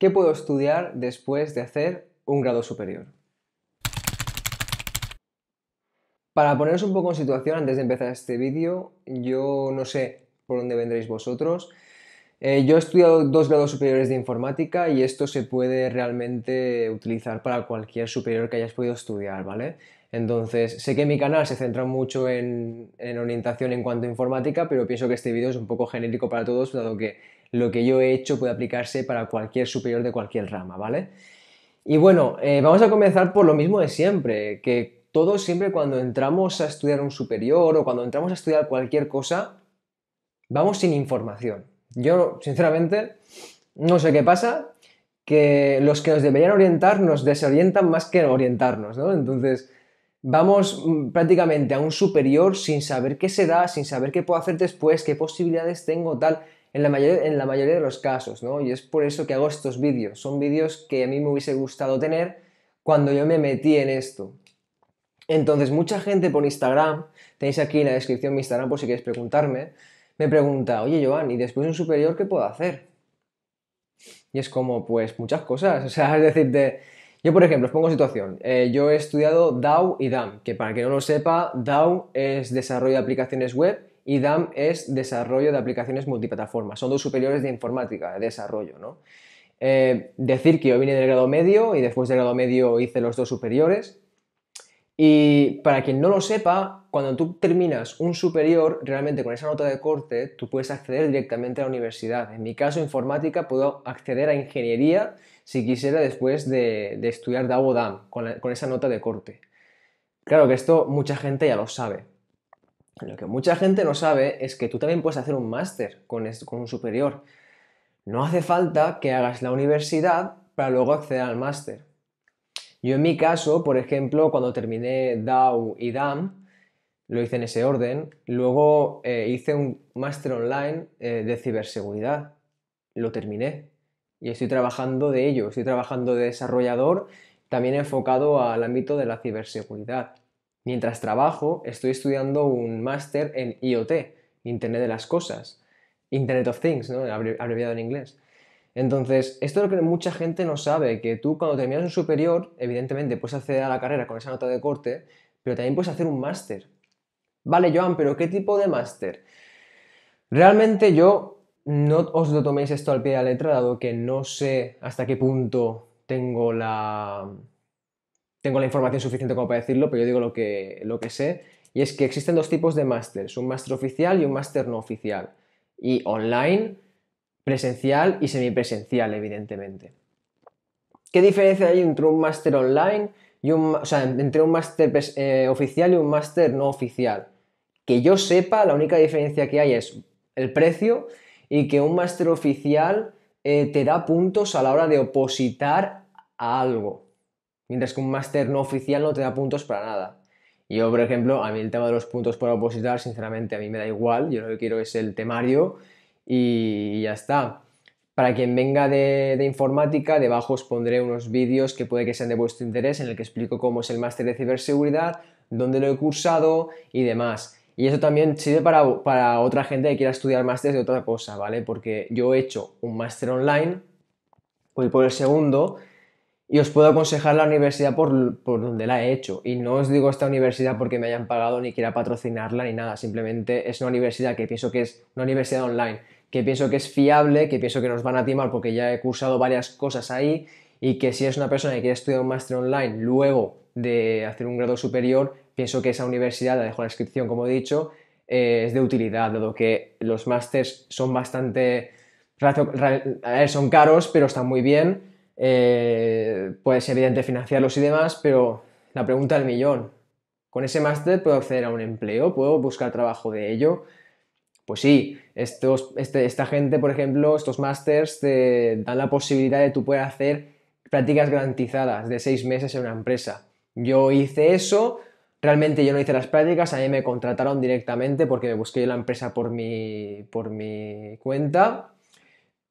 ¿Qué puedo estudiar después de hacer un grado superior? Para poneros un poco en situación antes de empezar este vídeo, yo no sé por dónde vendréis vosotros. Eh, yo he estudiado dos grados superiores de informática y esto se puede realmente utilizar para cualquier superior que hayas podido estudiar, ¿vale? Entonces, sé que mi canal se centra mucho en, en orientación en cuanto a informática, pero pienso que este vídeo es un poco genérico para todos, dado que lo que yo he hecho puede aplicarse para cualquier superior de cualquier rama, ¿vale? Y bueno, eh, vamos a comenzar por lo mismo de siempre, que todos siempre cuando entramos a estudiar un superior o cuando entramos a estudiar cualquier cosa, vamos sin información. Yo, sinceramente, no sé qué pasa, que los que nos deberían orientar nos desorientan más que orientarnos, ¿no? Entonces, vamos mm, prácticamente a un superior sin saber qué se da, sin saber qué puedo hacer después, qué posibilidades tengo, tal en la, mayoría, de los casos, ¿no? Y es por eso que hago estos vídeos. Son vídeos que a mí me hubiese gustado tener cuando yo me metí en esto. Entonces, mucha gente por Instagram, tenéis aquí en la descripción mi Instagram por si queréis preguntarme, me pregunta, oye Joan, ¿y después un superior qué puedo hacer? Y es como, pues muchas cosas. O sea, es decir, yo por ejemplo, os pongo situación. Eh, yo he estudiado DAO y DAM, que para que no lo sepa, DAO es desarrollo de aplicaciones web y DAM es desarrollo de aplicaciones multiplataformas. Son dos superiores de informática, de desarrollo, ¿no? Eh, decir que yo vine del grado medio y después del grado medio hice los dos superiores. Y para quien no lo sepa, cuando tú terminas un superior, realmente con esa nota de corte, tú puedes acceder directamente a la universidad. En mi caso, informática, puedo acceder a ingeniería si quisiera después de, estudiar DAO o DAM, con esa nota de corte. Claro que esto mucha gente ya lo sabe, lo que mucha gente no sabe es que tú también puedes hacer un máster con, un superior. No hace falta que hagas la universidad para luego acceder al máster. Yo en mi caso, por ejemplo, cuando terminé DAO y DAM, lo hice en ese orden, luego eh, hice un máster online eh, de ciberseguridad, lo terminé y estoy trabajando de ello, estoy trabajando de desarrollador también enfocado al ámbito de la ciberseguridad. Mientras trabajo, estoy estudiando un máster en IoT, Internet de las Cosas, Internet of Things, ¿no? abreviado en inglés. Entonces, esto es lo que mucha gente no sabe, que tú cuando terminas un superior, evidentemente puedes acceder a la carrera con esa nota de corte, pero también puedes hacer un máster. Vale, Joan, pero ¿qué tipo de máster? Realmente yo no os lo toméis esto al pie de la letra, dado que no sé hasta qué punto tengo la, tengo la información suficiente como para decirlo, pero yo digo lo que, sé, y es que existen dos tipos de máster. un máster oficial y un máster no oficial, y online, presencial y semipresencial, evidentemente. ¿Qué diferencia hay entre un máster online y un, entre un máster eh, oficial y un máster no oficial? Que yo sepa, la única diferencia que hay es el precio y que un máster oficial eh, te da puntos a la hora de opositar a algo. Mientras que un máster no oficial no te da puntos para nada. Yo, por ejemplo, a mí el tema de los puntos para opositar, sinceramente, a mí me da igual. Yo lo que quiero es el temario y ya está. Para quien venga de, informática, debajo os pondré unos vídeos que puede que sean de vuestro interés, en el que explico cómo es el máster de ciberseguridad, dónde lo he cursado y demás. Y eso también sirve para, para otra gente que quiera estudiar máster de otra cosa, ¿vale? Porque yo he hecho un máster online, voy por el segundo, y os puedo aconsejar la universidad por, donde la he hecho. Y no os digo esta universidad porque me hayan pagado ni quiera patrocinarla ni nada, simplemente es una universidad que pienso que es una universidad online, que pienso que es fiable, que pienso que nos van a timar porque ya he cursado varias cosas ahí y que si es una persona que quiere estudiar un máster online luego de hacer un grado superior, pienso que esa universidad, la dejo en la descripción como he dicho, eh, es de utilidad, dado que los másters son bastante... son caros, pero están muy bien eh, puede ser evidente financiarlos y demás, pero la pregunta del millón, ¿con ese máster puedo acceder a un empleo? ¿Puedo buscar trabajo de ello? Pues sí, este, esta gente, por ejemplo, estos másters te dan la posibilidad de tú poder hacer prácticas garantizadas de seis meses en una empresa. Yo hice eso, realmente yo no hice las prácticas, a mí me contrataron directamente porque me busqué la empresa por mi, por mi cuenta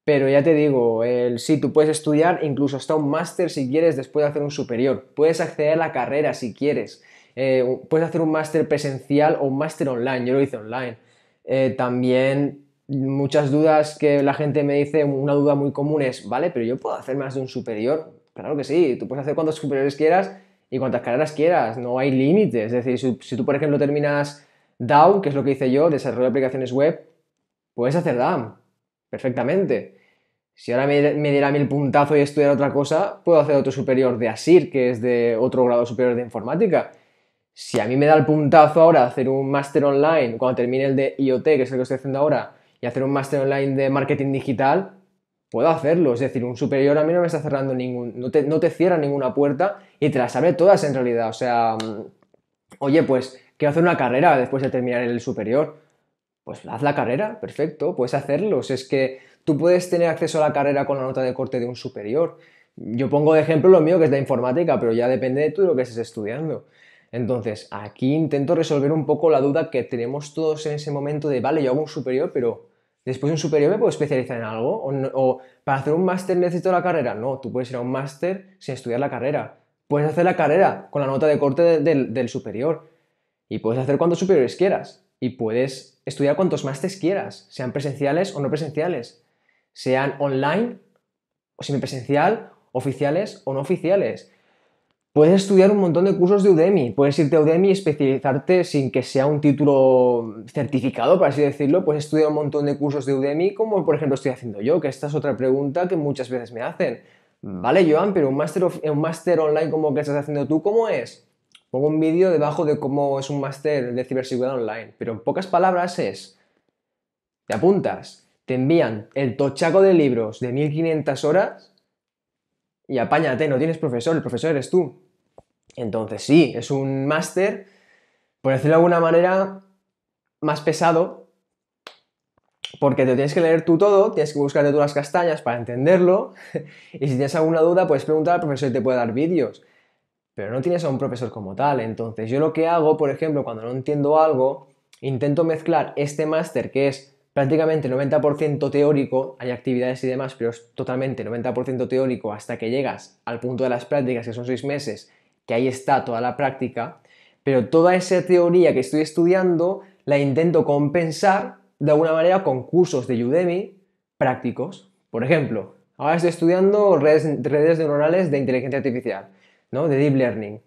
pero ya te digo, si tú puedes estudiar incluso hasta un máster si quieres después de hacer un superior. Puedes acceder a la carrera si quieres. Eh, puedes hacer un máster presencial o un máster online. Yo lo hice online. Eh, también muchas dudas que la gente me dice, una duda muy común es, vale, pero yo puedo hacer más de un superior. Claro que sí, tú puedes hacer cuantos superiores quieras y cuantas carreras quieras, no hay límites. Es decir, si, tú, por ejemplo, terminas DAO, que es lo que hice yo, desarrollo de aplicaciones web, puedes hacer DAO, perfectamente. Si ahora me, a diera mil puntazo y estudiar otra cosa, puedo hacer otro superior de ASIR, que es de otro grado superior de informática. Si a mí me da el puntazo ahora hacer un máster online, cuando termine el de IoT, que es el que estoy haciendo ahora, y hacer un máster online de marketing digital, puedo hacerlo. Es decir, un superior a mí no me está cerrando ningún, no te, cierra ninguna puerta y te las abre todas en realidad. O sea, mm, oye, pues quiero hacer una carrera después de terminar el superior. Pues haz la carrera, perfecto, puedes hacerlo. es que Tú puedes tener acceso a la carrera con la nota de corte de un superior. Yo pongo de ejemplo lo mío que es de informática, pero ya depende de tú lo que estés estudiando. Entonces, aquí intento resolver un poco la duda que tenemos todos en ese momento de, vale, yo hago un superior, pero después de un superior me puedo especializar en algo. O, para hacer un máster necesito la carrera. No, tú puedes ir a un máster sin estudiar la carrera. Puedes hacer la carrera con la nota de corte del superior. Y puedes hacer cuantos superiores quieras. Y puedes estudiar cuantos másteres quieras, sean presenciales o no presenciales sean online o semipresencial, oficiales o no oficiales. Puedes estudiar un montón de cursos de Udemy, puedes irte a Udemy y especializarte sin que sea un título certificado, por así decirlo, puedes estudiar un montón de cursos de Udemy, como por ejemplo estoy haciendo yo, que esta es otra pregunta que muchas veces me hacen. Vale, Joan, pero un máster, online como que estás haciendo tú, ¿cómo es? Pongo un vídeo debajo de cómo es un máster de ciberseguridad online, pero en pocas palabras es, te apuntas, te envían el tochaco de libros de 1500 horas y apáñate, no tienes profesor, el profesor eres tú. Entonces sí, es un máster, por decirlo de alguna manera, más pesado, porque te tienes que leer tú todo, tienes que buscarte tú las castañas para entenderlo, y si tienes alguna duda puedes preguntar al profesor y te puede dar vídeos, pero no tienes a un profesor como tal. Entonces yo lo que hago, por ejemplo, cuando no entiendo algo, intento mezclar este máster que es prácticamente 90% teórico, hay actividades y demás, pero es totalmente 90% teórico hasta que llegas al punto de las prácticas, que son seis meses, que ahí está toda la práctica, pero toda esa teoría que estoy estudiando la intento compensar de alguna manera con cursos de Udemy prácticos. Por ejemplo, ahora estoy estudiando redes, neuronales de inteligencia artificial, ¿no? De deep learning.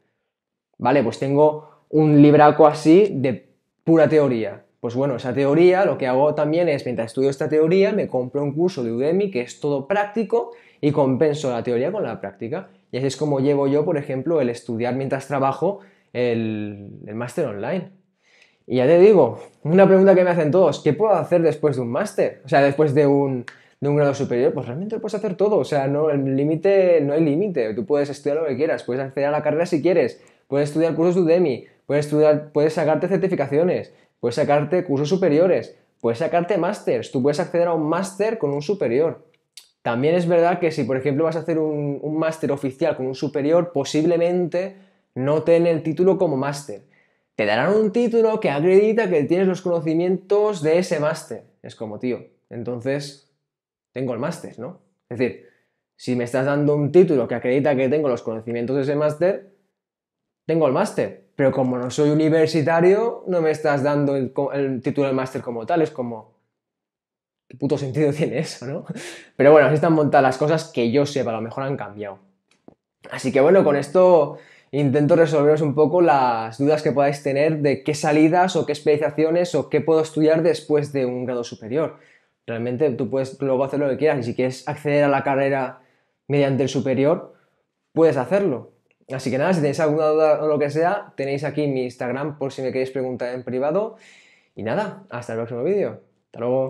Vale, pues tengo un libraco así de pura teoría. Pues bueno, esa teoría lo que hago también es, mientras estudio esta teoría, me compro un curso de Udemy que es todo práctico y compenso la teoría con la práctica. Y así es como llevo yo, por ejemplo, el estudiar mientras trabajo el, máster online. Y ya te digo, una pregunta que me hacen todos, ¿qué puedo hacer después de un máster? O sea, después de un, grado superior, pues realmente puedes hacer todo. O sea, no, el límite, no hay límite. Tú puedes estudiar lo que quieras, puedes acceder a la carrera si quieres, puedes estudiar cursos de Udemy, puedes estudiar, puedes sacarte certificaciones, puedes sacarte cursos superiores, puedes sacarte másters, tú puedes acceder a un máster con un superior. También es verdad que si, por ejemplo, vas a hacer un, máster oficial con un superior, posiblemente no te el título como máster. Te darán un título que acredita que tienes los conocimientos de ese máster. Es como, tío, entonces tengo el máster, ¿no? Es decir, si me estás dando un título que acredita que tengo los conocimientos de ese máster, tengo el máster pero como no soy universitario, no me estás dando el, título de máster como tal, es como, ¿qué puto sentido tiene eso, no? Pero bueno, así están montadas las cosas que yo sepa, a lo mejor han cambiado. Así que bueno, con esto intento resolveros un poco las dudas que podáis tener de qué salidas o qué especializaciones o qué puedo estudiar después de un grado superior. Realmente tú puedes luego hacer lo que quieras y si quieres acceder a la carrera mediante el superior, puedes hacerlo. Así que nada, si tenéis alguna duda o lo que sea, tenéis aquí mi Instagram por si me queréis preguntar en privado. Y nada, hasta el próximo vídeo. Hasta luego.